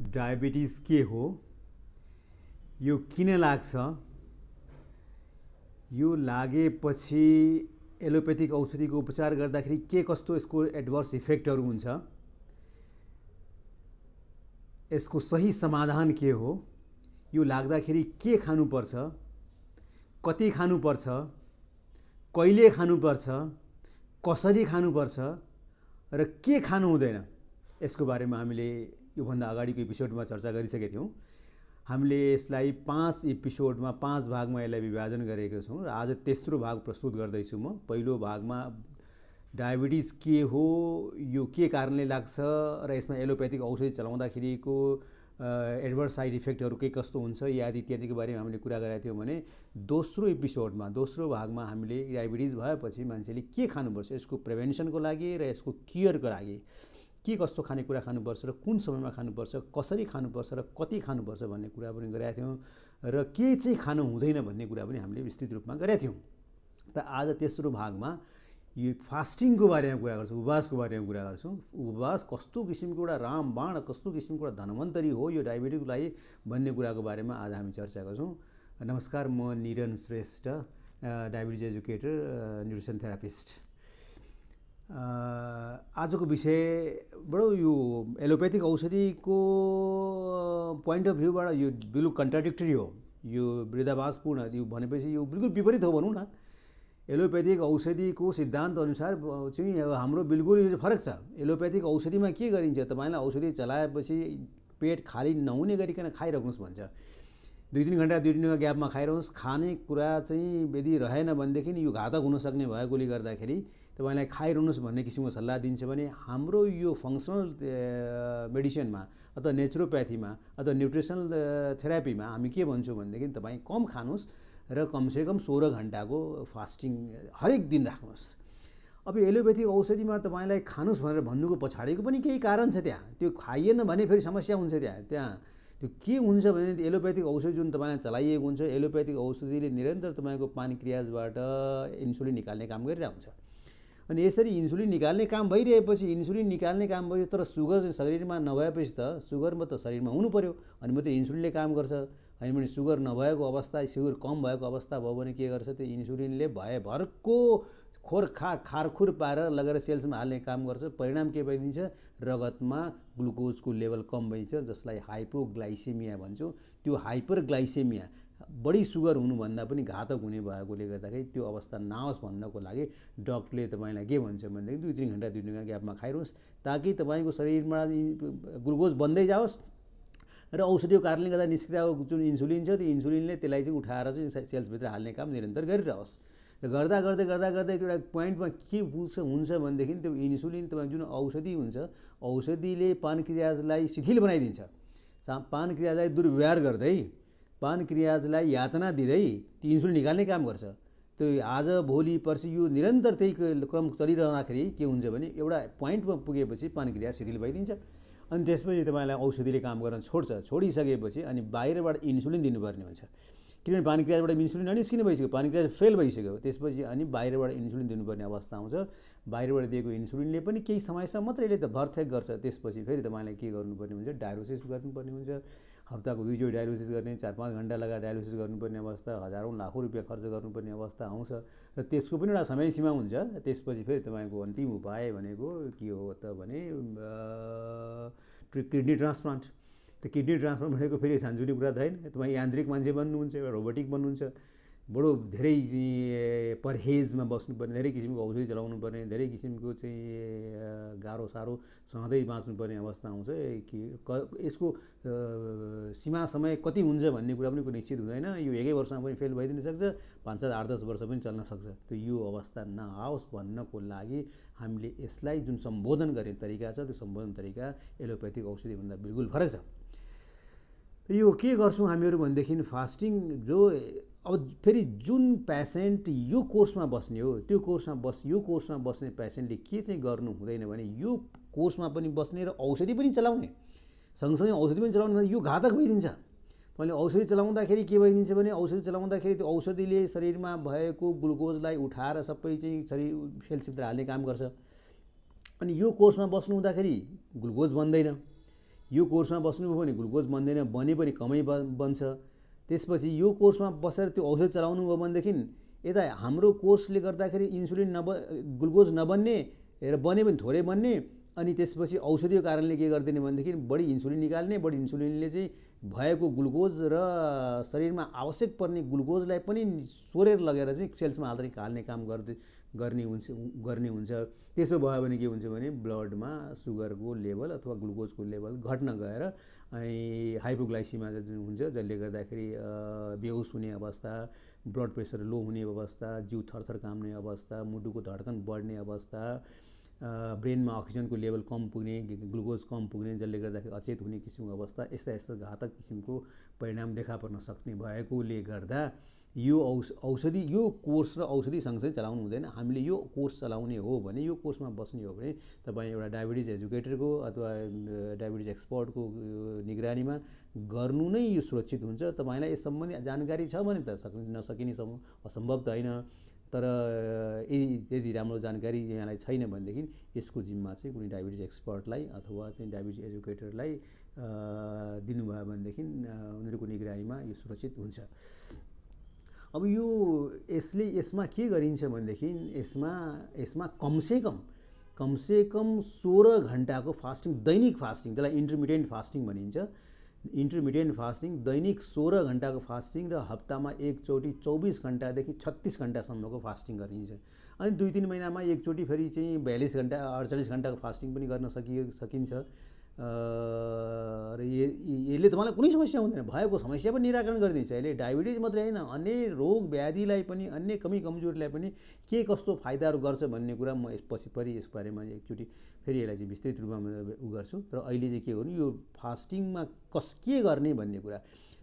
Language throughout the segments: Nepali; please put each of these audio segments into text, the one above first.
डायबिटिज के हो यो किन लाग्छ यो लागेपछि एलोपेथिक औषधिको उपचार गर्दाखेरि के कस्तो यसको एडभर्स इफेक्टहरू हुन्छ यसको सही समाधान के हो यो लाग्दाखेरि के खानुपर्छ कति खानुपर्छ कहिले खानुपर्छ कसरी खानुपर्छ र के खानु हुँदैन यसको बारेमा हामीले योभन्दा अगाडिको एपिसोडमा चर्चा गरिसकेका थियौँ हामीले यसलाई पाँच एपिसोडमा पाँच भागमा यसलाई विभाजन गरेका छौँ र आज तेस्रो भाग प्रस्तुत गर्दैछु म पहिलो भागमा डायबिटिज के हो यो के कारणले लाग्छ र यसमा एलोप्याथिक औषधि चलाउँदाखेरिको एडभर्स साइड इफेक्टहरू के कस्तो हुन्छ याद इत्यादिको बारेमा हामीले कुरा गरेका थियौँ भने दोस्रो एपिसोडमा दोस्रो भागमा हामीले डायबिटिज भएपछि मान्छेले के खानुपर्छ यसको प्रिभेन्सनको लागि र यसको केयरको लागि के कस्तो खानेकुरा खानुपर्छ र कुन समयमा खानुपर्छ कसरी खानुपर्छ र कति खानुपर्छ भन्ने कुरा पनि गरेका थियौँ र के चाहिँ खानु हुँदैन भन्ने कुरा पनि हामीले विस्तृत रूपमा गरेका थियौँ त आज तेस्रो भागमा यो फास्टिङको बारेमा कुरा गर्छौँ उपवासको बारेमा कुरा गर्छौँ उपवास कस्तो किसिमको एउटा रामबाण कस्तो किसिमको एउटा धन्वन्तरी हो यो डायबेटिसको लागि भन्ने कुराको बारेमा आज हामी चर्चा गर्छौँ नमस्कार म Niran Shrestha diabetes educator nutrition therapist आजको विषय बडो यो एलोप्याथिक औषधिको पोइन्ट अफ भ्यूबाट यो बिल्कुल कन्ट्राडिक्टरी हो यो वृद्धावासपूर्ण यो भनेपछि यो बिल्कुल विपरीत हो भनौँ न एलोप्याथिक औषधिको अनुसार चाहिँ हाम्रो बिल्कुल यो फरक छ एलोप्याथिक औषधिमा के गरिन्छ तपाईँलाई औषधि चलाएपछि पेट खाली नहुने गरिकन खाइरहनुहोस् भन्छ दुई तिन घन्टा दुई तिन ग्यापमा खाइरहनुहोस् खाने कुरा चाहिँ यदि रहेन भनेदेखि यो घातक हुनसक्ने भएकोले गर्दाखेरि तपाईँलाई खाइरहनुहोस् भन्ने किसिमको सल्लाह दिन्छ भने हाम्रो यो फङ्सनल मेडिसिनमा अथवा नेचुरोप्याथीमा अथवा न्युट्रिसनल थेरापीमा हामी के भन्छौँ भनेदेखि तपाईँ कम खानुहोस् र कमसेकम सोह्र घन्टाको फास्टिङ हरेक दिन राख्नुहोस् अब एलोप्याथिक औषधिमा तपाईँलाई खानुहोस् भनेर भन्नुको पछाडिको पनि केही कारण छ त्यहाँ त्यो खाइएन भने फेरि समस्या हुन्छ त्यहाँ त्यहाँ त्यो के हुन्छ भने एलोप्याथिक औषधि जुन तपाईँलाई चलाइएको हुन्छ एलोप्याथिक औषधिले निरन्तर तपाईँको पानी क्रियाजबाट इन्सुलिन निकाल्ने काम गरिरहेको हुन्छ अनि यसरी इन्सुलिन निकाल्ने काम भइरहेपछि इन्सुलिन निकाल्ने काम भयो तर सुगर शरीरमा नभएपछि त सुगर त शरीरमा हुनु पऱ्यो अनि मात्रै इन्सुलिनले काम गर्छ होइन भने सुगर नभएको अवस्था सुगर कम भएको अवस्था भयो भने के गर्छ त्यो इन्सुलिनले भएभरको खोर खा खारखुर पारेर लगेर सेल्समा हाल्ने काम गर्छ परिणाम के भइदिन्छ रगतमा ग्लुकोजको लेभल कम भइन्छ जसलाई हाइपोग्लाइसेमिया भन्छौँ त्यो हाइपरग्लाइसेमिया बढी सुगर हुनुभन्दा पनि घातक हुने भएकोले गर्दाखेरि त्यो अवस्था नआओस् भन्नको लागि डक्टरले तपाईँलाई के भन्छ भनेदेखि दुई तिन घन्टा दुई तिन घन्टा ग्यापमा खाइरहोस् ताकि तपाईँको शरीरमा ग्लुकोज बन्दै जाओस् र औषधिको कारणले गर्दा निस्किरहेको जुन इन्सुलिन छ त्यो इन्सुलिनले त्यसलाई चाहिँ उठाएर चाहिँ सेल्सभित्र हाल्ने काम निरन्तर गरिरहोस् र गर्दा गर्दै गर्दा गर्दै एउटा पोइन्टमा के बुझ्छ हुन्छ भनेदेखि त्यो इन्सुलिन तपाईँ जुन औषधि हुन्छ औषधिले पानक्रियाजलाई शिथिल बनाइदिन्छ सा पानक्रियाजलाई दुर्व्यवहार गर्दै पानक्रियाजलाई यातना दिँदै त्यो इन्सुलिन निकाल्ने काम गर्छ त्यो आज भोलि पर्सि यो निरन्तर त्यही क्रम चलिरहँदाखेरि के हुन्छ भने एउटा पोइन्टमा पुगेपछि पानक्रिया शिथिल भइदिन्छ अनि त्यसपछि तपाईँलाई औषधिले काम गर्न छोड्छ छोडिसकेपछि अनि बाहिरबाट इन्सुलिन दिनुपर्ने हुन्छ किनभने पानीक्रियाजबाट इन्सुलिन ननिस्किने भइसक्यो पानीक्रियाज फेल भइसक्यो त्यसपछि अनि बाहिरबाट इन्सुलिन दिनुपर्ने अवस्था आउँछ बाहिरबाट दिएको इन्सुलिनले पनि केही समयसम्म मात्रै यसले त भर्थेक गर्छ त्यसपछि फेरि तपाईँलाई के गर्नुपर्ने हुन्छ डायलोसिस गर्नुपर्ने हुन्छ हप्ताको दुईचोटि डायलोसिस गर्ने चार पाँच घन्टा लगाएर डायलोसिस गर्नुपर्ने अवस्था हजारौँ लाखौँ रुपियाँ खर्च गर्नुपर्ने अवस्था आउँछ र त्यसको पनि एउटा समय सीमा हुन्छ त्यसपछि फेरि तपाईँको अन्तिम उपाय भनेको के हो त भने किडनी ट्रान्सप्लान्ट त्यो किडनी ट्रान्सफर भनेको फेरि सानजुने कुरा त होइन तपाईँ यान्त्रिक मान्छे बन्नुहुन्छ एउटा रोबोटिक बन्नुहुन्छ बडो धेरै परहेजमा बस्नुपर्ने धेरै किसिमको औषधि चलाउनु पर्ने धेरै किसिमको चाहिँ गाह्रो साह्रो सधैँ बाँच्नुपर्ने अवस्था आउँछ कि यसको सीमा समय कति हुन्छ भन्ने कुरा पनि निश्चित हुँदैन यो एकै वर्षमा पनि फेल भइदिन सक्छ पाँच सात आठ दस वर्ष पनि चल्न सक्छ त्यो यो अवस्था नआओस् भन्नको लागि हामीले यसलाई जुन सम्बोधन गर्ने तरिका छ त्यो सम्बोधन तरिका एलोप्याथिक औषधिभन्दा बिल्कुल फरक छ यो के गर्छौँ हामीहरू भनेदेखि फास्टिङ जो अब फेरि जुन पेसेन्ट यो कोर्समा बस्ने हो त्यो कोर्समा बस् यो कोर्समा बस्ने पेसेन्टले के चाहिँ गर्नु हुँदैन भने यो कोर्समा पनि बस्ने र औषधि पनि चलाउने सँगसँगै औषधि पनि चलाउने यो घातक भइदिन्छ तपाईँले औषधि चलाउँदाखेरि के भइदिन्छ भने औषधि चलाउँदाखेरि त्यो औषधिले शरीरमा भएको ग्लुकोजलाई उठाएर सबै चाहिँ शरीर सेलसिपतिर हाल्ने काम गर्छ अनि यो कोर्समा बस्नु हुँदाखेरि ग्लुकोज बन्दैन यो कोर्समा बस्नुभयो भने ग्लुकोज बन्दैन बने पनि कमै बन्छ त्यसपछि यो कोर्समा बसेर त्यो औषध चलाउनु भयो भनेदेखि यता हाम्रो कोर्सले गर्दाखेरि इन्सुलिन नब ग्लुकोज नबन्ने र बने पनि थोरै बन्ने अनि त्यसपछि औषधिको कारणले के गरिदिने भनेदेखि बढी इन्सुलिन निकाल्ने बढी इन्सुलिनले चाहिँ भएको ग्लुकोज र शरीरमा आवश्यक पर्ने ग्लुकोजलाई पनि सोरेर लगेर चाहिँ सेल्समा हाल्दै हाल्ने काम गर्दै गर्ने हुन्छ गर्ने हुन्छ त्यसो भयो भने के हुन्छ भने ब्लडमा सुगरको लेभल अथवा ग्लुकोजको लेभल घट्न गएर अनि हाइपोग्लाइसिमा जुन हुन्छ जसले गर्दाखेरि बेहोस हुने अवस्था ब्लड प्रेसर लो हुने अवस्था जिउ थरथर कामने अवस्था मुटुको धड्कन बढ्ने अवस्था ब्रेनमा अक्सिजनको लेभल कम पुग्ने ग्लुकोज कम पुग्ने जसले गर्दाखेरि अचेत हुने किसिमको अवस्था यस्ता यस्ता घातक किसिमको परिणाम देखा पर्न सक्ने भएकोले गर्दा यो औष औषधि यो कोर्स र औषधि सँगसँगै चलाउनु हुँदैन हामीले यो कोर्स चलाउने हो भने यो कोर्समा बस्ने हो भने तपाईँ एउटा डायबिटिज एजुकेटरको अथवा डायबिटिज एक्सपर्टको निगरानीमा गर्नु नै यो सुरक्षित हुन्छ तपाईँलाई यस सम्बन्धी जानकारी छ भने त सक नसकिने असम्भव त होइन तर यदि यदि राम्रो जानकारी यहाँलाई छैन भनेदेखि यसको जिम्मा चाहिँ कुनै डायबिटिज एक्सपर्टलाई अथवा चाहिँ डायबिटिज एजुकेटरलाई दिनुभयो भनेदेखि उनीहरूको निगरानीमा यो सुरक्षित हुन्छ अब यो यसले यसमा के गरिन्छ भनेदेखि यसमा यसमा कमसेकम कमसेकम सोह्र घन्टाको फास्टिङ दैनिक फास्टिङ त्यसलाई इन्टरमिडियन्ट फास्टिङ भनिन्छ इन्टरमिडियन्ट फास्टिङ दैनिक सोह्र घन्टाको फास्टिङ र हप्तामा एकचोटि चौबिस घन्टादेखि छत्तिस घन्टासम्मको फास्टिङ गरिन्छ अनि दुई तिन महिनामा एकचोटि फेरि चाहिँ बयालिस घन्टा अडचालिस घन्टाको फास्टिङ पनि गर्न सकि सकिन्छ र यसले तपाईँलाई कुनै समस्या हुँदैन भएको समस्या पनि निराकरण गरिदिन्छ यसले डायबिटिज मात्रै होइन अन्य रोग व्याधिलाई पनि अन्य कमी कमजोरीलाई पनि के कस्तो फाइदाहरू गर्छ भन्ने कुरा म यसपछि परि यसबारेमा एकचोटि फेरि यसलाई चाहिँ विस्तृत रूपमा उ गर्छु र अहिले चाहिँ के गर्नु यो फास्टिङमा कस के गर्ने भन्ने कुरा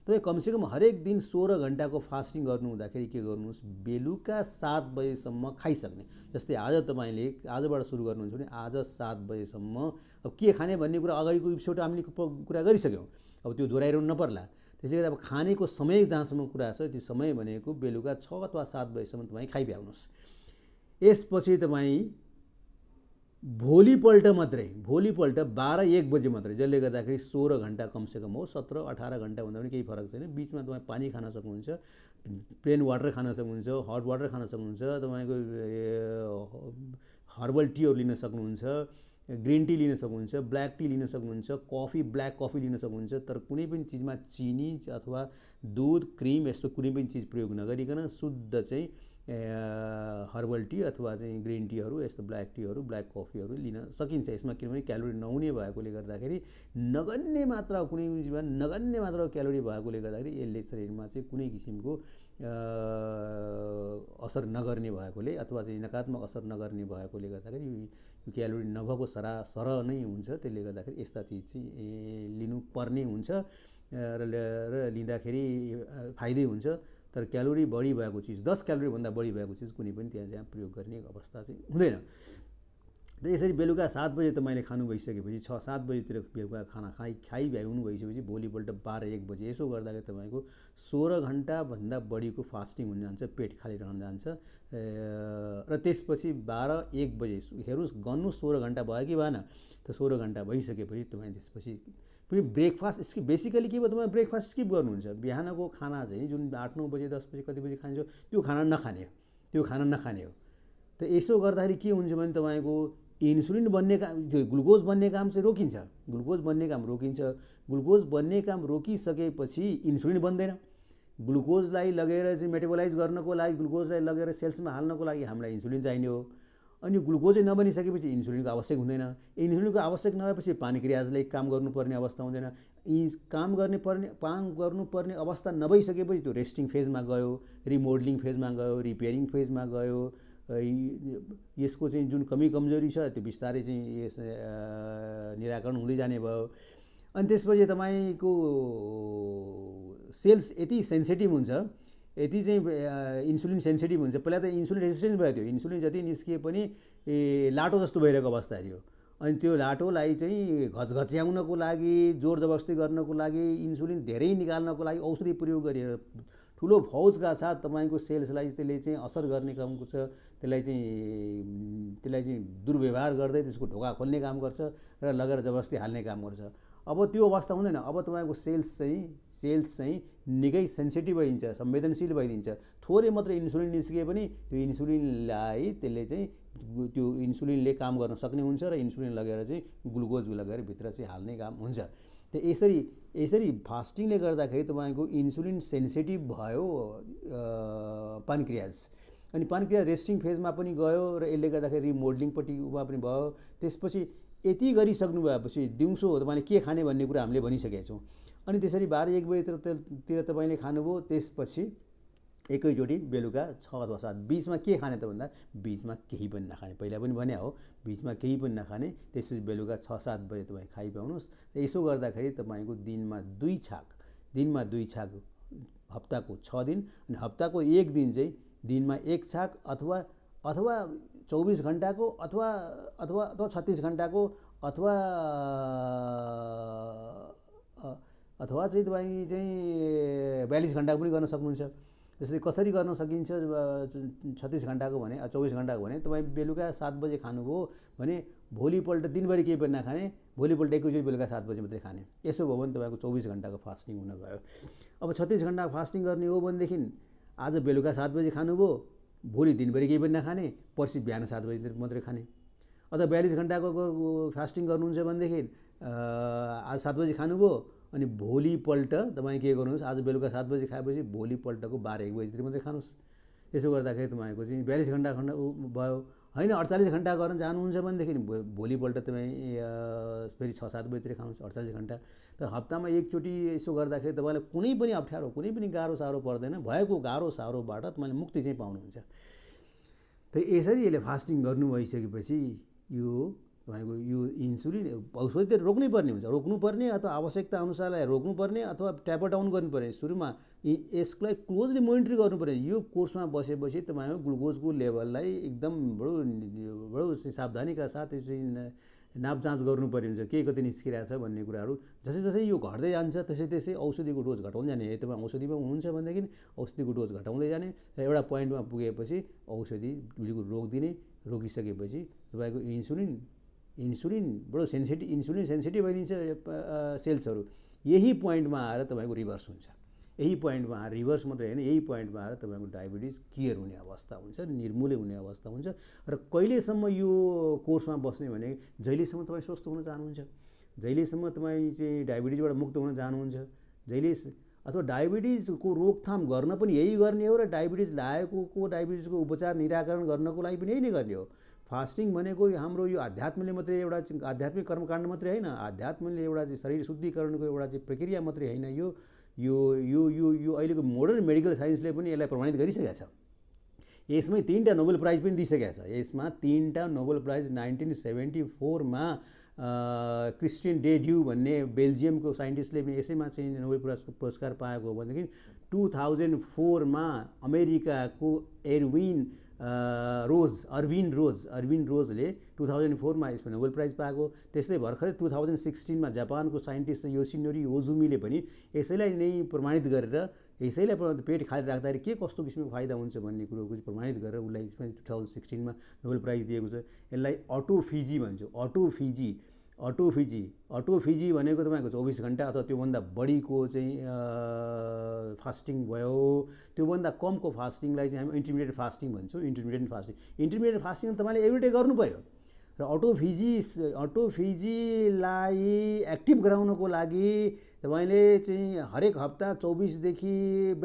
तपाईँ कमसेकम हरेक दिन सोह्र घन्टाको फास्टिङ गर्नु हुँदाखेरि के गर्नुहोस् बेलुका सात बजेसम्म खाइसक्ने जस्तै आज तपाईँले आजबाट सुरु गर्नुहुन्छ भने आज सात बजेसम्म अब के खाने भन्ने कुरा अगाडिको एपिसोड हामीले कुरा गरिसक्यौँ अब त्यो दोहोऱ्याइरहनु नपर्ला त्यसै गरी अब खानेको समय जहाँसम्म कुरा छ त्यो समय भनेको बेलुका छ अथवा सात बजीसम्म तपाईँ खाइभ्याउनुहोस् यसपछि तपाईँ भोलिपल्ट मात्रै भोलिपल्ट बाह्र एक बजे मात्रै जसले गर्दाखेरि सोह्र घन्टा कमसेकम हो सत्र अठार घन्टा भन्दा पनि केही फरक छैन बिचमा तपाईँ पानी खान सक्नुहुन्छ प्लेन वाटर खान सक्नुहुन्छ हट वाटर खान सक्नुहुन्छ तपाईँको हर्बल टीहरू लिन सक्नुहुन्छ ग्रिन टी लिन सक्नुहुन्छ ब्ल्याक टी लिन सक्नुहुन्छ कफी ब्ल्याक कफी लिन सक्नुहुन्छ तर कुनै पनि चिजमा चिनी अथवा दुध क्रिम यस्तो कुनै पनि चिज प्रयोग नगरिकन शुद्ध चाहिँ हर्बल टी अथवा चाहिँ ग्रिन टीहरू यस्तो ब्ल्याक टीहरू ब्ल्याक कफीहरू लिन सकिन्छ यसमा किनभने क्यालोरी नहुने भएकोले गर्दाखेरि नगन्य मात्र कुनै जीवन नगन्य मात्र क्यालोरी भएकोले गर्दाखेरि यसले शरीरमा चाहिँ कुनै किसिमको असर नगर्ने भएकोले अथवा चाहिँ नकारात्मक असर नगर्ने भएकोले गर्दाखेरि यो क्यालोरी नभएको सरा सर नै हुन्छ त्यसले गर्दाखेरि यस्ता चिज चाहिँ लिनुपर्ने हुन्छ र लिँदाखेरि फाइदै हुन्छ तर क्यालोरी बढी भएको चिज दस क्यालोरीभन्दा बढी भएको चिज कुनै पनि त्यहाँ त्यहाँ प्रयोग गर्ने अवस्था चाहिँ हुँदैन र यसरी बेलुका सात बजे त मैले खानु भइसकेपछि छ सात बजीतिर बेलुका खाना खाइ खाइ भ्याउनु भइसकेपछि भोलिपल्ट बाह्र एक बजे यसो गर्दाखेरि तपाईँको सोह्र घन्टाभन्दा बढीको फास्टिङ हुन जान्छ पेट खाली रहन जान्छ र त्यसपछि बाह्र एक बजे हेर्नुहोस् गर्नु सोह्र घन्टा भयो कि भएन त सोह्र घन्टा भइसकेपछि तपाईँ त्यसपछि पनि ब्रेकफास्ट स्किप बेसिकली के भयो तपाईँ ब्रेकफास्ट स्किप गर्नुहुन्छ बिहानको खाना चाहिँ जुन आठ नौ बजे दस बजे कति बजी खान्छ त्यो खाना नखाने हो त्यो खाना नखाने हो त यसो गर्दाखेरि के हुन्छ भने तपाईँको इन्सुलिन बन्ने काम त्यो ग्लुकोज बन्ने काम चाहिँ रोकिन्छ ग्लुकोज बन्ने काम रोकिन्छ ग्लुकोज बन्ने काम रोकिसकेपछि इन्सुलिन बन्दैन ग्लुकोजलाई लगेर चाहिँ मेटाबोलाइज गर्नको लागि ग्लुकोजलाई लगेर सेल्समा हाल्नको लागि हामीलाई इन्सुलिन चाहिने हो अनि ग्लुकोजै नबनिसकेपछि इन्सुलिनको आवश्यक हुँदैन इन्सुलिनको आवश्यक नभएपछि पानी क्रियाजले काम गर्नुपर्ने अवस्था हुँदैन यी काम गर्ने पर्ने काम गर्नुपर्ने अवस्था नभइसकेपछि त्यो रेस्टिङ फेजमा गयो रिमोडलिङ फेजमा गयो रिपेयरिङ फेजमा गयो यसको चाहिँ जुन कमी कमजोरी छ त्यो बिस्तारै चाहिँ यस निराकरण हुँदै जाने भयो अनि त्यसपछि तपाईँको सेल्स यति सेन्सिटिभ हुन्छ यति चाहिँ इन्सुलिन सेन्सिटिभ हुन्छ पहिला त इन्सुलिन रेजिस्टेन्स भयो त्यो इन्सुलिन जति निस्किए पनि लाटो जस्तो भइरहेको अवस्था थियो अनि त्यो लाटोलाई चाहिँ घचघच्याउनको लागि जोर जबस्ती गर्नको लागि इन्सुलिन धेरै निकाल्नको लागि औषधि प्रयोग गरेर ठुलो फौजका साथ तपाईँको सेल्सलाई त्यसले चाहिँ असर गर्ने काम गर्छ त्यसलाई चाहिँ त्यसलाई चाहिँ दुर्व्यवहार गर्दै त्यसको ढोका खोल्ने काम गर्छ र लगेर जबस्ती हाल्ने काम गर्छ अब त्यो अवस्था हुँदैन अब तपाईँको सेल्स चाहिँ सेल्स चाहिँ निकै सेन्सिटिभ भइदिन्छ संवेदनशील भइदिन्छ थोरै मात्र इन्सुलिन निस्किए पनि त्यो इन्सुलिनलाई त्यसले चाहिँ त्यो इन्सुलिनले काम गर्न सक्ने हुन्छ र इन्सुलिन लगेर चाहिँ ग्लुकोज लगेर भित्र चाहिँ हाल्ने काम हुन्छ त्यो यसरी यसरी फास्टिङले गर्दाखेरि तपाईँको इन्सुलिन सेन्सिटिभ भयो पानक्रियाज अनि पानक्रियाज रेस्टिङ फेजमा पनि गयो र यसले गर्दाखेरि रिमोडलिङपट्टिमा पनि भयो त्यसपछि यति गरिसक्नु भएपछि दिउँसो हो तपाईँले के खाने भन्ने कुरा हामीले भनिसकेका छौँ अनि त्यसरी बाह्र एक बजीतिर तपाईँले खानुभयो त्यसपछि एकैचोटि बेलुका छ अथवा सात बिचमा के खाने त भन्दा बिचमा केही पनि नखाने पहिला पनि भने हो बिचमा केही पनि नखाने त्यसपछि बेलुका छ सात बजे तपाईँ खाइपाउनुहोस् यसो गर्दाखेरि तपाईँको दिनमा दुई छाक दिनमा दुई छाक हप्ताको छ दिन अनि हप्ताको एक दिन चाहिँ दिनमा एक छाक अथवा अथवा चौबिस घन्टाको अथवा अथवा अथवा छत्तिस घन्टाको अथवा अथवा चाहिँ तपाईँ चाहिँ बयालिस घन्टाको पनि गर्न सक्नुहुन्छ जस्तै कसरी गर्न सकिन्छ छत्तिस घन्टाको भने चौबिस घन्टाको भने तपाईँ बेलुका सात बजे खानुभयो भने भोलिपल्ट दिनभरि केही पनि नखाने भोलिपल्ट एकैचोटि बेलुका सात बजे मात्रै खाने यसो भयो भने तपाईँको चौबिस घन्टाको फास्टिङ हुन गयो अब छत्तिस घन्टाको फास्टिङ गर्ने हो भनेदेखि आज बेलुका सात बजी खानुभयो भोलि दिनभरि केही पनि नखाने पर्सि बिहान सात बजीतिर मात्रै खाने अथवा बयालिस घन्टाको फास्टिङ गर्नुहुन्छ भनेदेखि आज सात बजी खानुभयो अनि भोलिपल्ट तपाईँ के गर्नुहोस् आज बेलुका सात बजी खाएपछि भोलिपल्टको बाह्र एक बजीतिर मात्रै खानुहोस् त्यसो गर्दाखेरि तपाईँको चाहिँ बयालिस घन्टा खण्ड भयो होइन अडचालिस घन्टा गर्न जानुहुन्छ भनेदेखि भोलिपल्ट तपाईँ फेरि छ सात बजीतिर खानुहुन्छ अडचालिस घन्टा त हप्तामा एकचोटि यसो गर्दाखेरि तपाईँलाई कुनै पनि अप्ठ्यारो कुनै पनि गाह्रो साह्रो पर्दैन भएको गाह्रो साह्रोबाट तपाईँले मुक्ति चाहिँ पाउनुहुन्छ त यसरी यसले फास्टिङ गर्नु भइसकेपछि यो तपाईँको यो इन्सुलिन औषधि त रोक्नैपर्ने हुन्छ रोक्नुपर्ने अथवा आवश्यकता अनुसारलाई रोक्नुपर्ने अथवा ट्यापर डाउन गर्नुपर्ने सुरुमा यसलाई क्लोजली मोनिटर गर्नुपर्ने यो कोर्समा बसेपछि तपाईँको ग्लुकोजको लेभललाई एकदम बडो बडो सावधानीका साथ नाप जाँच गर्नुपर्ने हुन्छ के कति निस्किरहेको छ भन्ने कुराहरू जसै जसै यो घट्दै जान्छ त्यसै त्यसै औषधिको डोज घटाउँदै जाने तपाईँ औषधिमा हुनुहुन्छ भनेदेखि औषधिको डोज घटाउँदै जाने र एउटा पोइन्टमा पुगेपछि औषधि बिल्कुल रोकिदिने रोकिसकेपछि तपाईँको इन्सुलिन इन्सुलिन बडो सेन्सिटिभ इन्सुलिन सेन्सिटिभ भइदिन्छ सेल्सहरू यही पोइन्टमा आएर तपाईँको रिभर्स हुन्छ यही पोइन्टमा आएर रिभर्स मात्रै होइन यही पोइन्टमा आएर तपाईँको डायबिटिज क्लियर हुने अवस्था हुन्छ निर्मूल्य हुने अवस्था हुन्छ र कहिलेसम्म यो कोर्समा बस्ने भने जहिलेसम्म तपाईँ स्वस्थ हुन चाहनुहुन्छ जहिलेसम्म तपाईँ चाहिँ डायबिटिजबाट मुक्त हुन चाहनुहुन्छ जहिले अथवा डायबिटिजको रोकथाम गर्न पनि यही गर्ने हो र डायबिटिज लागेको को डायबिटिजको उपचार निराकरण गर्नको लागि पनि यही नै गर्ने हो फास्टिङ भनेको हाम्रो यो आध्यात्मले मात्रै एउटा आध्यात्मिक कर्मकाण्ड मात्रै होइन आध्यात्मले एउटा चाहिँ शरीर शुद्धिकरणको एउटा चाहिँ प्रक्रिया मात्रै होइन यो यो यो यो यो अहिलेको मोडर्न मेडिकल साइन्सले पनि यसलाई प्रमाणित गरिसकेको छ यसमै तिनवटा नोबेल प्राइज पनि दिइसकेका छ यसमा तिनवटा नोबेल प्राइज नाइन्टिन सेभेन्टी फोरमा क्रिस्टियन डेड्यु भन्ने बेल्जियमको साइन्टिस्टले पनि यसैमा चाहिँ नोबेल पुरस्कार पाएको हो भनेदेखि टु थाउजन्ड फोरमा अमेरिकाको Erwin Rose Irwin Rose Irwin रोजले टु थाउजन्ड फोरमा यसमा नोबेल प्राइज पाएको त्यस्तै भर्खरै टु थाउजन्ड सिक्सटिनमा जापानको साइन्टिस्ट योसिनोरी ओजुमीले पनि यसैलाई नै प्रमाणित गरेर यसैलाई पेट खाली राख्दाखेरि के कस्तो किसिमको फाइदा हुन्छ भन्ने कुरोको चाहिँ प्रमाणित गरेर उसलाई यसमा टु थाउजन्ड सिक्सटिनमा नोबेल प्राइज दिएको छ यसलाई अटोफिजी भन्छ अटोफिजी अटोफिजी अटोफिजी भनेको तपाईँको चौबिस घन्टा अथवा त्योभन्दा बढीको चाहिँ फास्टिङ भयो त्योभन्दा कमको फास्टिङलाई चाहिँ हामी इन्टरमिडिएट फास्टिङ भन्छौँ इन्टरमिडिएट फास्टिङ इन्टरमिडिएट फास्टिङ तपाईँले डे गर्नु पऱ्यो र अटोफिजी अटोफिजीलाई एक्टिभ गराउनको लागि तपाईँले चाहिँ हरेक हप्ता चौबिसदेखि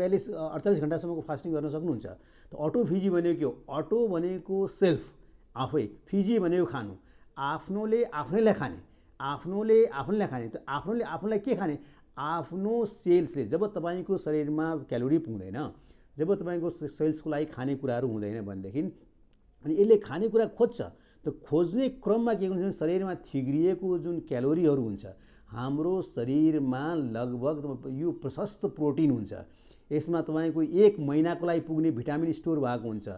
बयालिस अडचालिस घन्टासम्मको फास्टिङ गर्न सक्नुहुन्छ त अटोफिजी भनेको के हो अटो भनेको सेल्फ आफै फिजी भनेको खानु आफ्नोले आफ्नैलाई खाने आफ्नोले आफ्नैलाई खाने त आफ्नोले आफ्नोलाई के खाने आफ्नो सेल्सले जब तपाईँको शरीरमा क्यालोरी पुग्दैन जब तपाईँको सेल्सको लागि खानेकुराहरू हुँदैन भनेदेखि अनि यसले खानेकुरा खोज्छ त खोज्ने क्रममा के हुन्छ भने शरीरमा थिग्रिएको जुन क्यालोरीहरू हुन्छ हाम्रो शरीरमा लगभग यो प्रशस्त प्रोटिन हुन्छ यसमा तपाईँको एक महिनाको लागि पुग्ने भिटामिन स्टोर भएको हुन्छ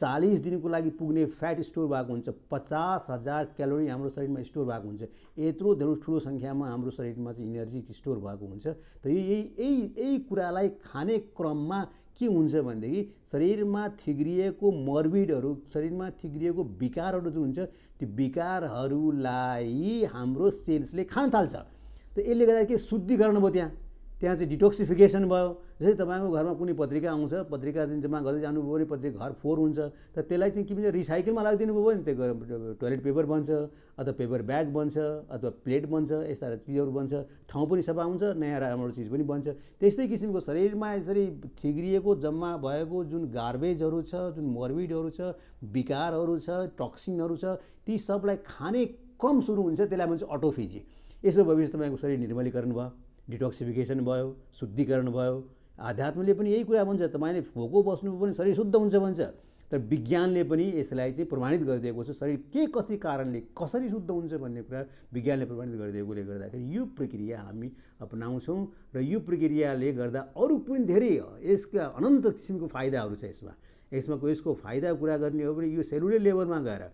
चालिस दिनको लागि पुग्ने फ्याट स्टोर भएको हुन्छ पचास हजार क्यालोरी हाम्रो शरीरमा स्टोर भएको हुन्छ यत्रो धेरै ठुलो सङ्ख्यामा हाम्रो शरीरमा चाहिँ इनर्जी स्टोर भएको हुन्छ त यही यही यही कुरालाई खाने क्रममा के हुन्छ भनेदेखि शरीरमा थिग्रिएको मर्बिडहरू शरीरमा थिग्रिएको विकारहरू जुन हुन्छ त्यो विकारहरूलाई हाम्रो सेल्सले खान थाल्छ त यसले गर्दा के शुद्धिकरण भयो त्यहाँ त्यहाँ चाहिँ डिटोक्सिफिकेसन भयो जस्तै तपाईँको घरमा कुनै पत्रिका आउँछ पत्रिका जुन जम्मा गर्दै जानुभयो भने पत्रिका घर फोहोर हुन्छ त त्यसलाई चाहिँ के भन्छ रिसाइकलमा राखिदिनु भयो भने त्यो टोइलेट पेपर बन्छ अथवा पेपर ब्याग बन्छ अथवा प्लेट बन्छ यस्ता चिजहरू बन्छ ठाउँ पनि सफा हुन्छ नयाँ राम्रो चिज पनि बन्छ त्यस्तै किसिमको शरीरमा यसरी ठिग्रिएको जम्मा भएको जुन गार्बेजहरू छ जुन मर्बिडहरू छ विकारहरू छ टक्सिनहरू छ ती सबलाई खाने क्रम सुरु हुन्छ त्यसलाई भन्छ अटोफिजी यसो भएपछि तपाईँको शरीर निर्मलीकरण भयो डिटोक्सिफिकेसन भयो शुद्धिकरण भयो आध्यात्मले पनि यही कुरा भन्छ तपाईँले भोको बस्नु पनि शरीर शुद्ध हुन्छ भन्छ तर विज्ञानले पनि यसलाई चाहिँ प्रमाणित गरिदिएको छ शरीर के कसरी कारणले कसरी शुद्ध हुन्छ भन्ने कुरा विज्ञानले प्रमाणित गरिदिएकोले गर्दाखेरि यो प्रक्रिया हामी अपनाउँछौँ र यो प्रक्रियाले गर्दा अरू पनि धेरै यसका अनन्त किसिमको फाइदाहरू छ यसमा यसमा यसको फाइदा कुरा गर्ने हो भने यो सेलुलर लेभलमा गएर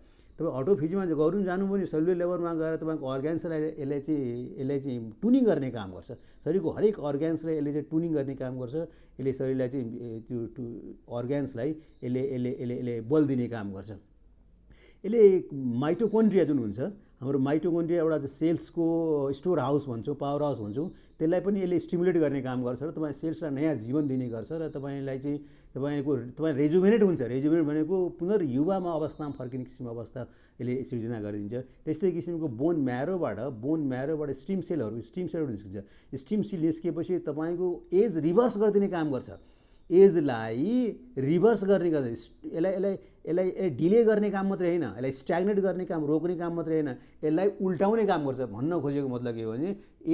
तपाईँ अटो फिजीमा गरौँ जानु पनि सेल्युलर लेभलमा गएर तपाईँको अर्ग्यान्सलाई यसले चाहिँ यसलाई चाहिँ टुनिङ गर्ने काम गर्छ शरीरको हरेक अर्ग्यान्सलाई यसले चाहिँ टुनिङ गर्ने काम गर्छ यसले शरीरलाई चाहिँ त्यो अर्ग्यान्सलाई यसले यसले यसले यसले बल दिने काम गर्छ यसले माइटोकोन्ड्रिया जुन हुन्छ हाम्रो माइटोकोन्ड्रिया एउटा सेल्सको स्टोर हाउस भन्छौँ पावर हाउस भन्छौँ त्यसलाई पनि यसले स्टिमुलेट गर्ने काम गर्छ र तपाईँ सेल्सलाई नयाँ जीवन दिने गर्छ र तपाईँलाई चाहिँ तपाईँको तपाईँ रेजुभेनेट हुन्छ रेजुभेनेट भनेको पुनर्युवामा अवस्थामा फर्किने किसिमको अवस्था यसले सिर्जना गरिदिन्छ त्यस्तै किसिमको बोन म्यारोबाट बोन म्यारोबाट स्टिम सेलहरू स्टिम सेलहरू निस्किन्छ स्टिम सेल निस्किएपछि तपाईँको एज रिभर्स गरिदिने काम गर्छ एजलाई रिभर्स गर्ने गर्छ यसलाई यसलाई यसलाई यसलाई डिले गर्ने काम मात्रै होइन यसलाई स्ट्याग्नेट गर्ने काम रोक्ने काम मात्रै होइन यसलाई उल्टाउने काम गर्छ भन्न खोजेको मतलब के हो भने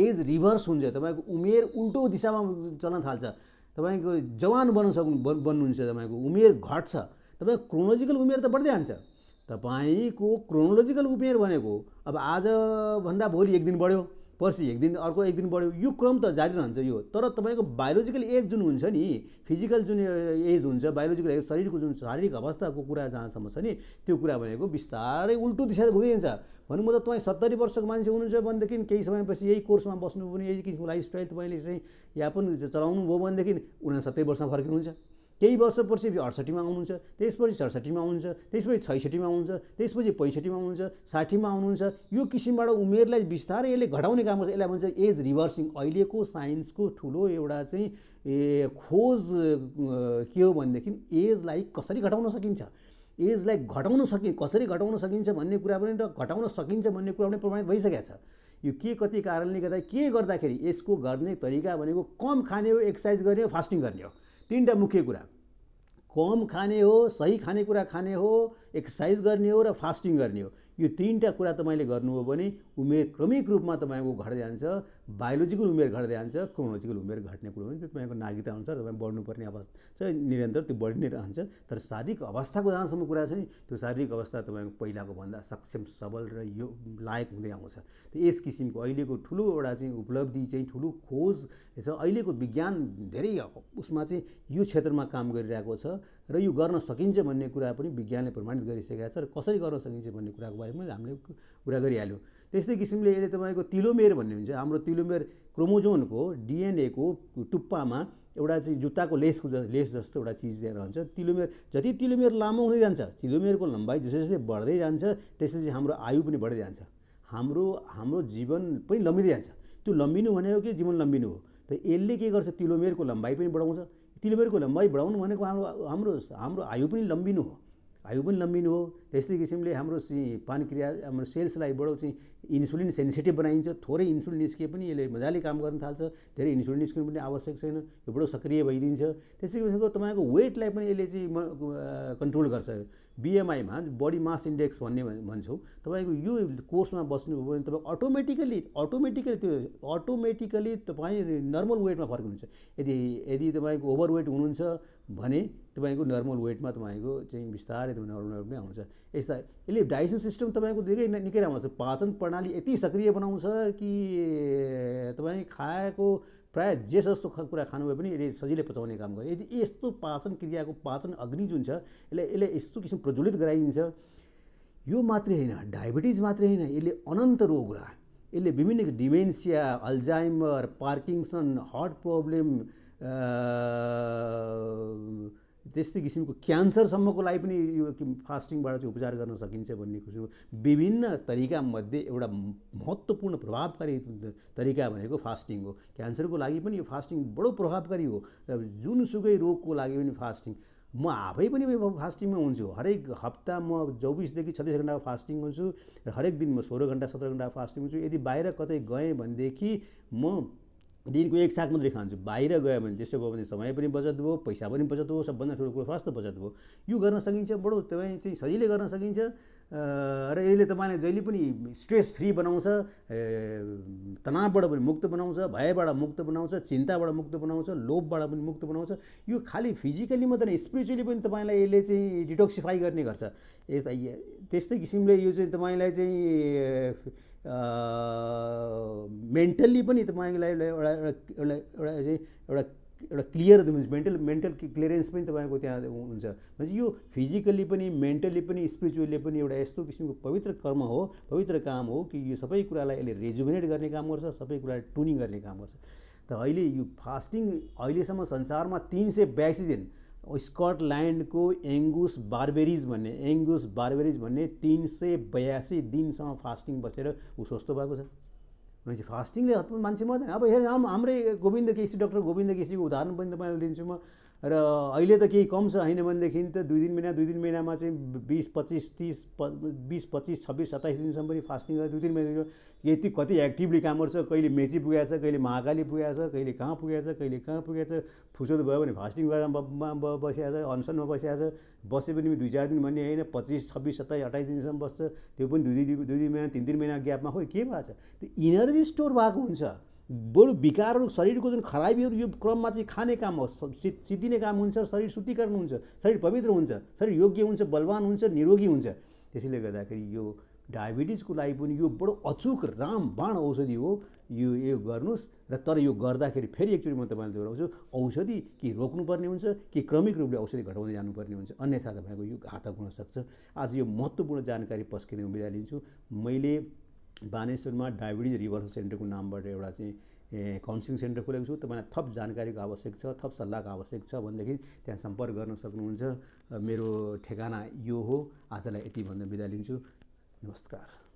एज रिभर्स हुन्छ तपाईँको उमेर उल्टो दिशामा चल्न थाल्छ तपाईँको जवान बन्न सक्नु बन्नुहुन्छ तपाईँको उमेर घट्छ तपाईँको क्रोनोलोजिकल उमेर त बढ्दै जान्छ तपाईँको क्रोनोलोजिकल उमेर भनेको अब आजभन्दा भोलि एक दिन बढ्यो पर्सि एक दिन अर्को एक दिन बढ्यो यो क्रम त जारी रहन्छ यो तर तपाईँको बायोलोजिकल एज जुन हुन्छ नि फिजिकल जुन एज हुन्छ बायोलोजिकल एज शरीरको जुन शारीरिक अवस्थाको कुरा जहाँसम्म छ नि त्यो कुरा भनेको बिस्तारै उल्टो दिशा घुमिन्छ म मतलब तपाईँ सत्तरी वर्षको मान्छे हुनुहुन्छ भनेदेखि केही समयपछि यही कोर्समा बस्नु पनि यही किसिमको लाइफस्टाइल तपाईँले चाहिँ यापन चलाउनु भयो भनेदेखि उनीहरू सत्तरी वर्षमा फर्किनुहुन्छ केही वर्षपछि अडसठीमा आउनुहुन्छ त्यसपछि सडसठीमा आउनुहुन्छ त्यसपछि छैसठीमा आउनुहुन्छ त्यसपछि पैँसठीमा आउनुहुन्छ साठीमा आउनुहुन्छ यो किसिमबाट उमेरलाई बिस्तारै यसले घटाउने काम गर्छ यसलाई भन्छ एज रिभर्सिङ अहिलेको साइन्सको ठुलो एउटा चाहिँ ए खोज के हो भनेदेखि एजलाई कसरी घटाउन सकिन्छ एजलाई घटाउन सकि कसरी घटाउन सकिन्छ भन्ने कुरा पनि र घटाउन सकिन्छ भन्ने कुरा पनि प्रमाणित भइसकेको छ यो के कति कारणले गर्दा के गर्दाखेरि यसको गर्ने तरिका भनेको कम खाने हो एक्सर्साइज गर्ने हो फास्टिङ गर्ने हो तिनवटा मुख्य कुरा कम खाने हो सही खानेकुरा खाने हो एक्सर्साइज गर्ने हो र फास्टिङ गर्ने हो यो तिनवटा कुरा तपाईँले हो भने उमेर क्रमिक रूपमा तपाईँको घट्दै जान्छ बायोलोजिकल उमेर घट्दै जान्छ क्रोनोलोजिकल उमेर घट्ने कुरो हुन्छ तपाईँको नागरिकता अनुसार तपाईँ बढ्नुपर्ने अवस्था निरन्तर त्यो बढी नै रहन्छ तर शारीरिक अवस्थाको जहाँसम्म कुरा छ नि त्यो शारीरिक अवस्था तपाईँको पहिलाको भन्दा सक्षम सबल र यो लायक हुँदै आउँछ यस किसिमको अहिलेको ठुलो एउटा चाहिँ उपलब्धि चाहिँ ठुलो खोज छ अहिलेको विज्ञान धेरै उसमा चाहिँ यो क्षेत्रमा काम गरिरहेको छ र यो गर्न सकिन्छ भन्ने कुरा पनि विज्ञानले प्रमाणित गरिसकेका छ र कसरी गर्न सकिन्छ भन्ने कुराको भए हामीले कुरा गरिहाल्यो त्यस्तै किसिमले यसले तपाईँको तिलोमेर भन्ने हुन्छ हाम्रो तिलोमेर क्रोमोजोनको डिएनएको टुप्पामा एउटा चाहिँ जुत्ताको लेसको लेस जस्तो एउटा चिज त्यहाँ रहन्छ तिलोमेर जति तिलोमेर लामो हुँदै जान्छ तिलोमेरको लम्बाइ जसरी जसरी बढ्दै जान्छ त्यसरी हाम्रो आयु पनि बढ्दै जान्छ हाम्रो हाम्रो जीवन पनि लम्बिँदै जान्छ त्यो लम्बिनु भनेको के जीवन लम्बिनु हो त यसले के गर्छ तिलोमेरको लम्बाइ पनि बढाउँछ तिलोमेरको लम्बाइ बढाउनु भनेको हाम्रो हाम्रो हाम्रो आयु पनि लम्बिनु हो आयु पनि लम्बिनु हो त्यस्तै किसिमले हाम्रो चाहिँ पानक्रिया हाम्रो सेल्सलाई बढाउँछ इन्सुलिन सेन्सिटिभ बनाइन्छ थोरै इन्सुलिन निस्के पनि यसले मजाले काम गर्न थाल्छ धेरै इन्सुलिन निस्किनु पनि आवश्यक छैन यो बडो सक्रिय भइदिन्छ त्यसै किसिमको तपाईँको वेटलाई पनि यसले चाहिँ कन्ट्रोल गर्छ बिएमआईमा बडी मास इन्डेक्स भन्ने भन्छौँ तपाईँको यो कोर्समा बस्नुभयो भने तपाईँ अटोमेटिकली अटोमेटिकली त्यो अटोमेटिकली तपाईँ नर्मल वेटमा फर्किनुहुन्छ यदि यदि तपाईँको ओभर वेट हुनुहुन्छ भने तपाईँको नर्मल वेटमा तपाईँको चाहिँ बिस्तारै तपाईँ नर्मल वेटमै आउँछ यस्ता यसले डाइजेसन सिस्टम तपाईँको निकै निकै राम्रो छ पाचन प्रणाली यति सक्रिय बनाउँछ कि तपाईँ खाएको प्रायः जे जस्तो कुरा खानु खानुभयो पनि यसले सजिलै पचाउने काम गर्छ यदि यस्तो पाचन क्रियाको पाचन अग्नि जुन छ यसले यसले यस्तो किसिम प्रज्वलित गराइदिन्छ यो मात्रै होइन डायबिटिज मात्रै होइन यसले अनन्त रोगलाई यसले विभिन्न dementia Alzheimer Parkinson heart problem त्यस्तै किसिमको क्यान्सरसम्मको लागि पनि यो फास्टिङबाट चाहिँ उपचार गर्न सकिन्छ भन्ने किसिमको विभिन्न तरिकामध्ये एउटा महत्त्वपूर्ण प्रभावकारी तरिका भनेको फास्टिङ हो क्यान्सरको लागि पनि यो फास्टिङ बडो प्रभावकारी हो र जुनसुकै रोगको लागि पनि फास्टिङ म आफै पनि फास्टिङमा हुन्छु हरेक हप्ता म चौबिसदेखि छत्तिस घन्टाको फास्टिङ हुन्छु र हरेक दिन म सोह्र घन्टा सत्र घन्टाको फास्टिङ हुन्छु यदि बाहिर कतै गएँ भनेदेखि म दिनको एक साग मात्रै खान्छु बाहिर गयो भने त्यसो भयो भने समय पनि बचत भयो पैसा पनि बचत भयो सबभन्दा ठुलो कुरो स्वास्थ्य बचत भयो यो गर्न सकिन्छ बडो तपाईँ चाहिँ सजिलै गर्न सकिन्छ र यसले तपाईँलाई जहिले पनि स्ट्रेस फ्री बनाउँछ तनावबाट पनि मुक्त बनाउँछ भयबाट मुक्त बनाउँछ चिन्ताबाट मुक्त बनाउँछ लोभबाट पनि मुक्त बनाउँछ यो खालि फिजिकल्ली मात्रै स्पिरिचुअली पनि तपाईँलाई यसले चाहिँ डिटोक्सिफाई गर्ने गर्छ यस्तै त्यस्तै किसिमले यो चाहिँ तपाईँलाई चाहिँ मेन्टल्ली पनि तपाईँलाई एउटा एउटा एउटा चाहिँ एउटा एउटा क्लियर हुन्छ मेन्टल मेन्टल क्लियरेन्स पनि तपाईँको त्यहाँ हुन्छ भनेपछि यो फिजिकल्ली पनि मेन्टल्ली पनि स्पिरिचुअल्ली पनि एउटा यस्तो किसिमको पवित्र कर्म हो पवित्र काम हो कि यो सबै कुरालाई यसले रेजुमिनेट गर्ने काम गर्छ सबै कुरालाई टुनिङ गर्ने काम गर्छ त अहिले यो फास्टिङ अहिलेसम्म संसारमा तिन सय बयासी दिन स्कटल्यान्डको एङ्गुस बार्बेरिज भन्ने एङ्गुस बार्बेरिज भन्ने तिन सय बयासी दिनसम्म फास्टिङ बसेर ऊ स्वस्थ भएको छ भनेपछि फास्टिङले हतपत मान्छे मर्दैन अब हेर हाम्रै गोविन्द केसी डक्टर गोविन्द केसीको उदाहरण पनि तपाईँलाई दिन्छु म र अहिले त केही कम छ होइन भनेदेखि त दुई दिन महिना दुई दिन महिनामा चाहिँ बिस पच्चिस तिस प बिस पच्चिस छब्बिस सत्ताइस दिनसम्म पनि फास्टिङ गरेर दुई तिन महिना यति कति एक्टिभली काम गर्छ कहिले मेची पुगेको छ कहिले महाकाली पुगेको छ कहिले कहाँ पुगेको छ कहिले कहाँ पुगेको छ फुर्सद भयो भने फास्टिङ गरेर बसिया छ अनसनमा बसिया छ बसे पनि दुई चार दिन भन्ने होइन पच्चिस छब्बिस सत्ताइस अट्ठाइस दिनसम्म बस्छ त्यो पनि दुई दुई दुई दिन महिना तिन तिन महिना ग्यापमा खोइ के भएको छ त्यो इनर्जी स्टोर भएको हुन्छ बरु विकारहरू शरीरको जुन खराबीहरू यो क्रममा चाहिँ खाने काम हो सिद्धिने काम हुन्छ शरीर शुद्धिकरण हुन्छ शरीर पवित्र हुन्छ शरीर योग्य हुन्छ बलवान हुन्छ निरोगी हुन्छ त्यसैले गर्दाखेरि यो डायबिटिजको लागि पनि यो बडो अचुक राम बाण औषधि हो यो यो गर्नुहोस् र तर यो गर्दाखेरि फेरि एकचोटि म तपाईँलाई दोहोऱ्याउँछु औषधि कि रोक्नुपर्ने हुन्छ कि क्रमिक रूपले औषधि घटाउँदै जानुपर्ने हुन्छ अन्यथा तपाईँको यो घातक हुनसक्छ आज यो महत्त्वपूर्ण जानकारी पस्किने बिदा लिन्छु मैले बानेश्वरमा डायबिटिज रिभर्स सेन्टरको नामबाट एउटा चाहिँ काउन्सिलिङ सेन्टर खोलेको छु तपाईँलाई थप जानकारीको आवश्यक छ थप सल्लाहको आवश्यक छ भनेदेखि त्यहाँ सम्पर्क गर्न सक्नुहुन्छ मेरो ठेगाना यो हो आजलाई यति भन्दा बिदा लिन्छु नमस्कार